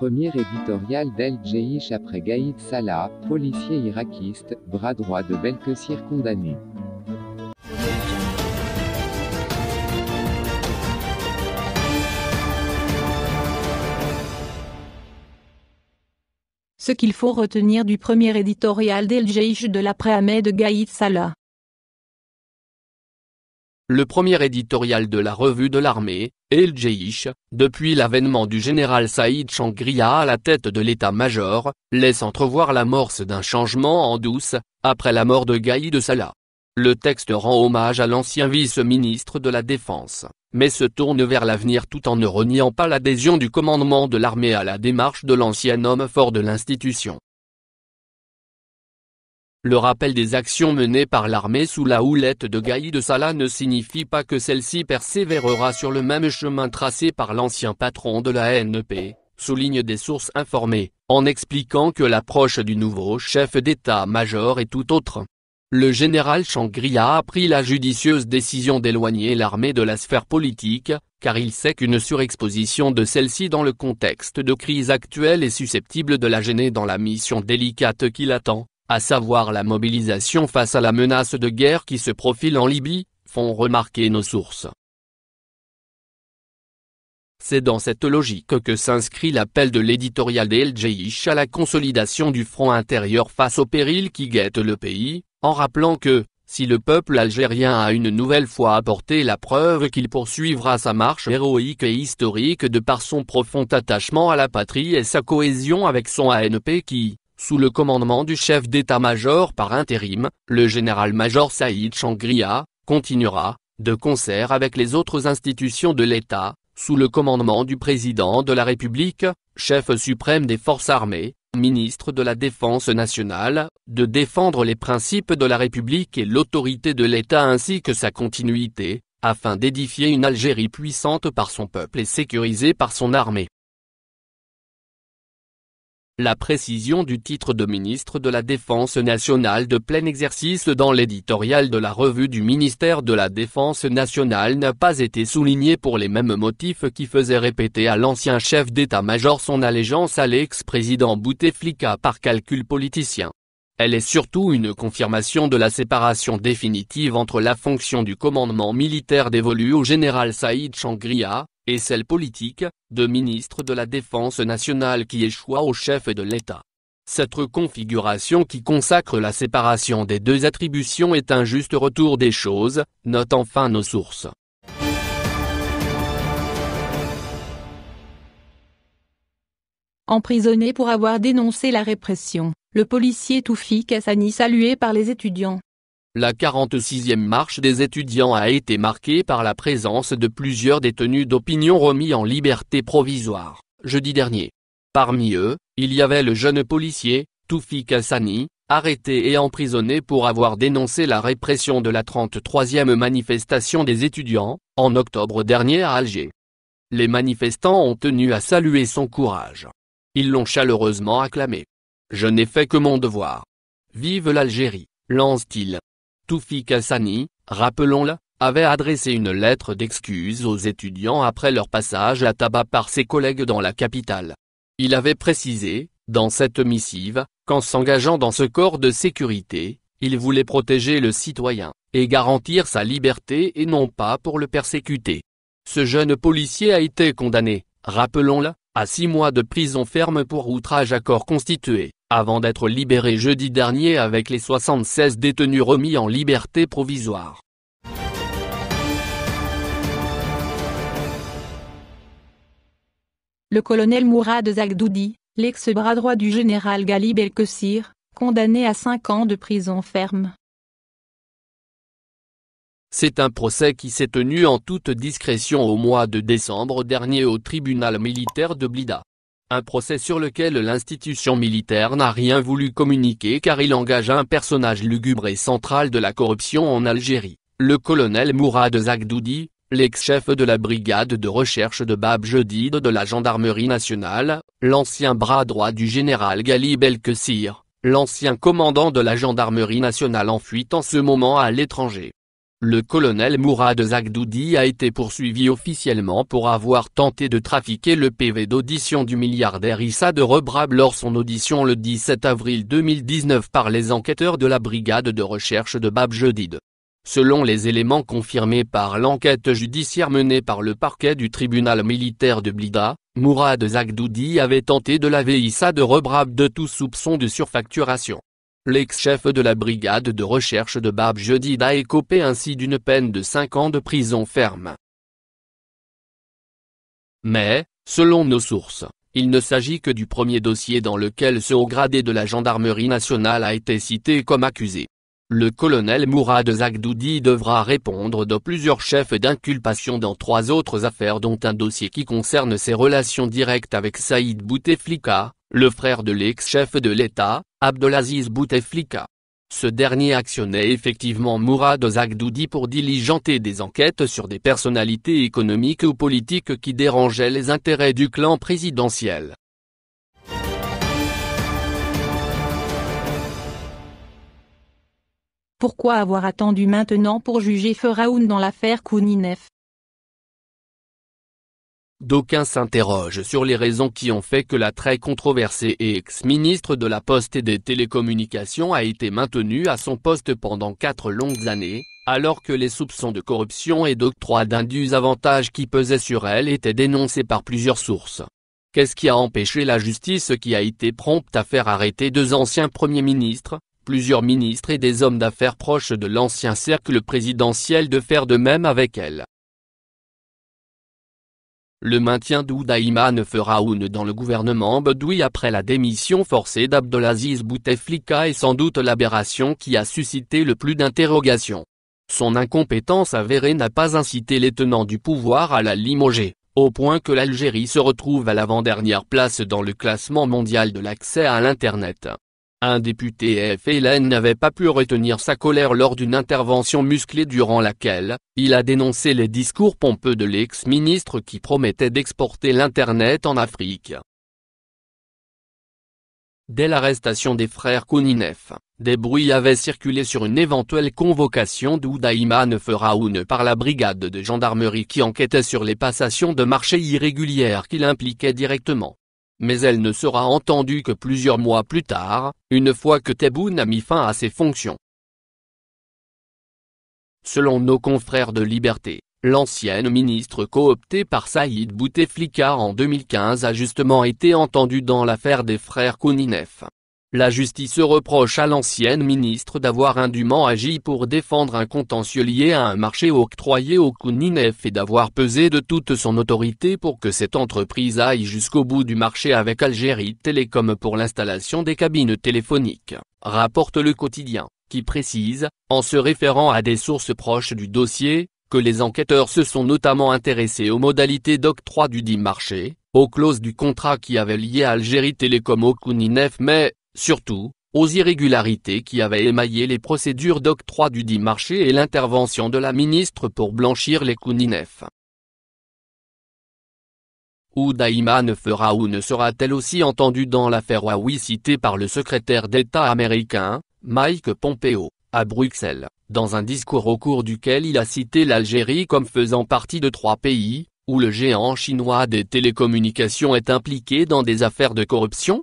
Premier éditorial d'El Jeish après Gaïd Salah, policier irakiste, bras droit de Belkessir condamné. Ce qu'il faut retenir du premier éditorial d'El Jeish de l'après-Ahmed Gaïd Salah le premier éditorial de la revue de l'armée, El Jeish, depuis l'avènement du général Saïd Changria à la tête de l'état-major, laisse entrevoir l'amorce d'un changement en douce, après la mort de Gaïd Salah. Le texte rend hommage à l'ancien vice-ministre de la Défense, mais se tourne vers l'avenir tout en ne reniant pas l'adhésion du commandement de l'armée à la démarche de l'ancien homme fort de l'institution. Le rappel des actions menées par l'armée sous la houlette de Gaïd de Salah ne signifie pas que celle-ci persévérera sur le même chemin tracé par l'ancien patron de la NEP, souligne des sources informées, en expliquant que l'approche du nouveau chef d'état-major est tout autre. Le général Shangri-La a pris la judicieuse décision d'éloigner l'armée de la sphère politique, car il sait qu'une surexposition de celle-ci dans le contexte de crise actuelle est susceptible de la gêner dans la mission délicate qui l'attend à savoir la mobilisation face à la menace de guerre qui se profile en Libye, font remarquer nos sources. C'est dans cette logique que s'inscrit l'appel de l'éditorial d'El Jayich à la consolidation du front intérieur face au péril qui guette le pays, en rappelant que, si le peuple algérien a une nouvelle fois apporté la preuve qu'il poursuivra sa marche héroïque et historique de par son profond attachement à la patrie et sa cohésion avec son ANP qui, sous le commandement du chef d'état-major par intérim, le général-major Saïd Changria, continuera, de concert avec les autres institutions de l'État, sous le commandement du président de la République, chef suprême des forces armées, ministre de la Défense nationale, de défendre les principes de la République et l'autorité de l'État ainsi que sa continuité, afin d'édifier une Algérie puissante par son peuple et sécurisée par son armée la précision du titre de ministre de la Défense nationale de plein exercice dans l'éditorial de la revue du ministère de la Défense nationale n'a pas été soulignée pour les mêmes motifs qui faisaient répéter à l'ancien chef d'état-major son allégeance à l'ex-président Bouteflika par calcul politicien. Elle est surtout une confirmation de la séparation définitive entre la fonction du commandement militaire dévolue au général Saïd Changria, et celle politique, de ministre de la Défense nationale qui échoua au chef de l'État. Cette reconfiguration qui consacre la séparation des deux attributions est un juste retour des choses, note enfin nos sources. Emprisonné pour avoir dénoncé la répression, le policier Toufi Kassani salué par les étudiants, la 46e marche des étudiants a été marquée par la présence de plusieurs détenus d'opinion remis en liberté provisoire, jeudi dernier. Parmi eux, il y avait le jeune policier, Toufi Kassani, arrêté et emprisonné pour avoir dénoncé la répression de la 33e manifestation des étudiants, en octobre dernier à Alger. Les manifestants ont tenu à saluer son courage. Ils l'ont chaleureusement acclamé. Je n'ai fait que mon devoir. Vive l'Algérie, lance-t-il. Toufik Kassani, rappelons-le, avait adressé une lettre d'excuse aux étudiants après leur passage à tabac par ses collègues dans la capitale. Il avait précisé, dans cette missive, qu'en s'engageant dans ce corps de sécurité, il voulait protéger le citoyen, et garantir sa liberté et non pas pour le persécuter. Ce jeune policier a été condamné, rappelons-le, à six mois de prison ferme pour outrage à corps constitué avant d'être libéré jeudi dernier avec les 76 détenus remis en liberté provisoire. Le colonel Mourad Zagdoudi, l'ex-bras droit du général Ghalib el condamné à 5 ans de prison ferme. C'est un procès qui s'est tenu en toute discrétion au mois de décembre dernier au tribunal militaire de Blida. Un procès sur lequel l'institution militaire n'a rien voulu communiquer car il engage un personnage lugubre et central de la corruption en Algérie, le colonel Mourad Zagdoudi, l'ex-chef de la brigade de recherche de Bab Jedid de la gendarmerie nationale, l'ancien bras droit du général el Belkessir, l'ancien commandant de la gendarmerie nationale en fuite en ce moment à l'étranger. Le colonel Mourad Zagdoudi a été poursuivi officiellement pour avoir tenté de trafiquer le PV d'audition du milliardaire Issa de Rebrab lors son audition le 17 avril 2019 par les enquêteurs de la brigade de recherche de Bab Jedid. Selon les éléments confirmés par l'enquête judiciaire menée par le parquet du tribunal militaire de Blida, Mourad Zagdoudi avait tenté de laver Issa de Rebrab de tout soupçon de surfacturation. L'ex-chef de la brigade de recherche de Bab Jedid a écopé ainsi d'une peine de 5 ans de prison ferme. Mais, selon nos sources, il ne s'agit que du premier dossier dans lequel ce haut gradé de la gendarmerie nationale a été cité comme accusé. Le colonel Mourad Zagdoudi devra répondre de plusieurs chefs d'inculpation dans trois autres affaires dont un dossier qui concerne ses relations directes avec Saïd Bouteflika, le frère de l'ex-chef de l'État, Abdelaziz Bouteflika. Ce dernier actionnait effectivement Mourad Zagdoudi pour diligenter des enquêtes sur des personnalités économiques ou politiques qui dérangeaient les intérêts du clan présidentiel. Pourquoi avoir attendu maintenant pour juger Feraoun dans l'affaire Kouninef D'aucuns s'interrogent sur les raisons qui ont fait que la très controversée et ex-ministre de la Poste et des Télécommunications a été maintenue à son poste pendant quatre longues années, alors que les soupçons de corruption et d'octroi d'indus avantages qui pesaient sur elle étaient dénoncés par plusieurs sources. Qu'est-ce qui a empêché la justice qui a été prompte à faire arrêter deux anciens premiers ministres, plusieurs ministres et des hommes d'affaires proches de l'ancien cercle présidentiel de faire de même avec elle le maintien d'oudaïmane ne dans le gouvernement Bedoui après la démission forcée d'Abdelaziz Bouteflika est sans doute l'aberration qui a suscité le plus d'interrogations. Son incompétence avérée n'a pas incité les tenants du pouvoir à la limoger, au point que l'Algérie se retrouve à l'avant-dernière place dans le classement mondial de l'accès à l'Internet. Un député FLN n'avait pas pu retenir sa colère lors d'une intervention musclée durant laquelle, il a dénoncé les discours pompeux de l'ex-ministre qui promettait d'exporter l'Internet en Afrique. Dès l'arrestation des frères Kouninef, des bruits avaient circulé sur une éventuelle convocation d'Oudaïmane Feraoun par la brigade de gendarmerie qui enquêtait sur les passations de marché irrégulières qu'il impliquait directement mais elle ne sera entendue que plusieurs mois plus tard, une fois que Tebboune a mis fin à ses fonctions. Selon nos confrères de Liberté, l'ancienne ministre cooptée par Saïd Bouteflika en 2015 a justement été entendue dans l'affaire des frères Kouninef. La justice reproche à l'ancienne ministre d'avoir indûment agi pour défendre un contentieux lié à un marché octroyé au Kouninef et d'avoir pesé de toute son autorité pour que cette entreprise aille jusqu'au bout du marché avec Algérie Télécom pour l'installation des cabines téléphoniques, rapporte le quotidien, qui précise, en se référant à des sources proches du dossier, que les enquêteurs se sont notamment intéressés aux modalités d'octroi du dit marché, aux clauses du contrat qui avait lié Algérie Télécom au Kouninef mais, surtout, aux irrégularités qui avaient émaillé les procédures d'octroi du dit marché et l'intervention de la ministre pour blanchir les Kouninef. Oudaïma ne fera ou ne sera-t-elle aussi entendue dans l'affaire Huawei citée par le secrétaire d'État américain, Mike Pompeo, à Bruxelles, dans un discours au cours duquel il a cité l'Algérie comme faisant partie de trois pays, où le géant chinois des télécommunications est impliqué dans des affaires de corruption